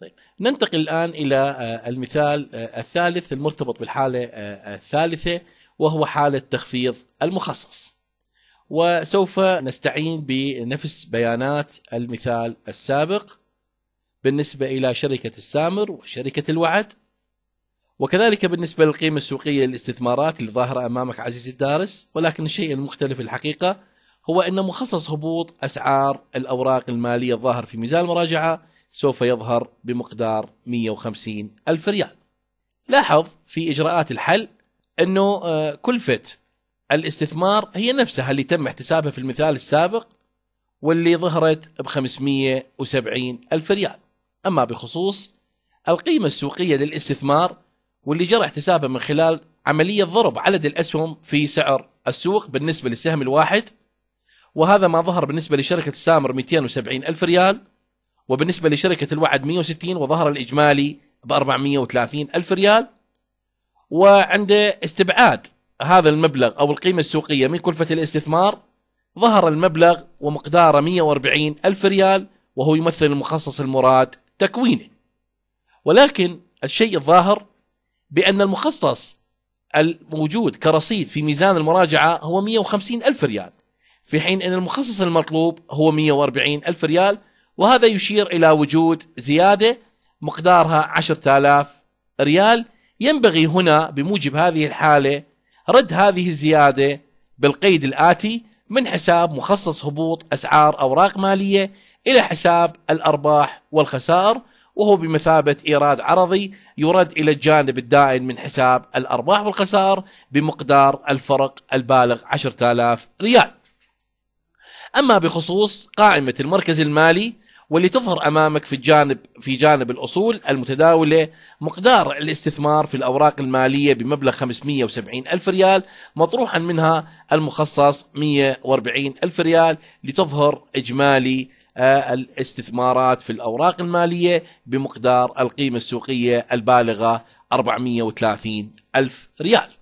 طيب ننتقل الان الى آه، المثال آه، الثالث المرتبط بالحاله آه، الثالثه وهو حاله تخفيض المخصص. وسوف نستعين بنفس بيانات المثال السابق بالنسبه الى شركه السامر وشركه الوعد وكذلك بالنسبه للقيمه السوقيه للاستثمارات اللي ظاهره امامك عزيزي الدارس ولكن الشيء المختلف الحقيقه هو ان مخصص هبوط اسعار الاوراق الماليه الظاهر في ميزان المراجعه سوف يظهر بمقدار 150 ألف ريال لاحظ في إجراءات الحل أنه آه، كلفة الاستثمار هي نفسها اللي تم احتسابها في المثال السابق واللي ظهرت ب 570 ألف ريال أما بخصوص القيمة السوقية للاستثمار واللي جرى احتسابها من خلال عملية ضرب عدد الأسهم في سعر السوق بالنسبة للسهم الواحد وهذا ما ظهر بالنسبة لشركة سامر 270 ألف ريال وبالنسبة لشركة الوعد 160 وظهر الإجمالي ب 430 ألف ريال وعند استبعاد هذا المبلغ أو القيمة السوقية من كلفة الاستثمار ظهر المبلغ ومقداره 140 ألف ريال وهو يمثل المخصص المراد تكوينه ولكن الشيء الظاهر بأن المخصص الموجود كرصيد في ميزان المراجعة هو 150 ألف ريال في حين أن المخصص المطلوب هو 140 ألف ريال وهذا يشير إلى وجود زيادة مقدارها 10000 ريال ينبغي هنا بموجب هذه الحالة رد هذه الزيادة بالقيد الآتي من حساب مخصص هبوط أسعار أوراق مالية إلى حساب الأرباح والخسائر وهو بمثابة إيراد عرضي يرد إلى الجانب الدائن من حساب الأرباح والخسائر بمقدار الفرق البالغ 10000 ريال أما بخصوص قائمة المركز المالي واللي تظهر امامك في الجانب في جانب الاصول المتداوله مقدار الاستثمار في الاوراق الماليه بمبلغ 570 الف ريال مطروحا منها المخصص 140 الف ريال لتظهر اجمالي آه، الاستثمارات في الاوراق الماليه بمقدار القيمه السوقيه البالغه 430 الف ريال